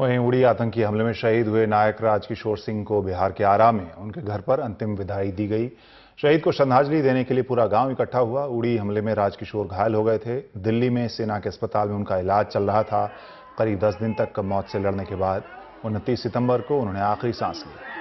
वहीं उड़ी आतंकी हमले में शहीद हुए नायक राजकिशोर सिंह को बिहार के आरा में उनके घर पर अंतिम विदाई दी गई शहीद को श्रद्धांजलि देने के लिए पूरा गांव इकट्ठा हुआ उड़ी हमले में राजकिशोर घायल हो गए थे दिल्ली में सेना के अस्पताल में उनका इलाज चल रहा था करीब दस दिन तक मौत से लड़ने के बाद उनतीस सितंबर को उन्होंने आखिरी सांस ली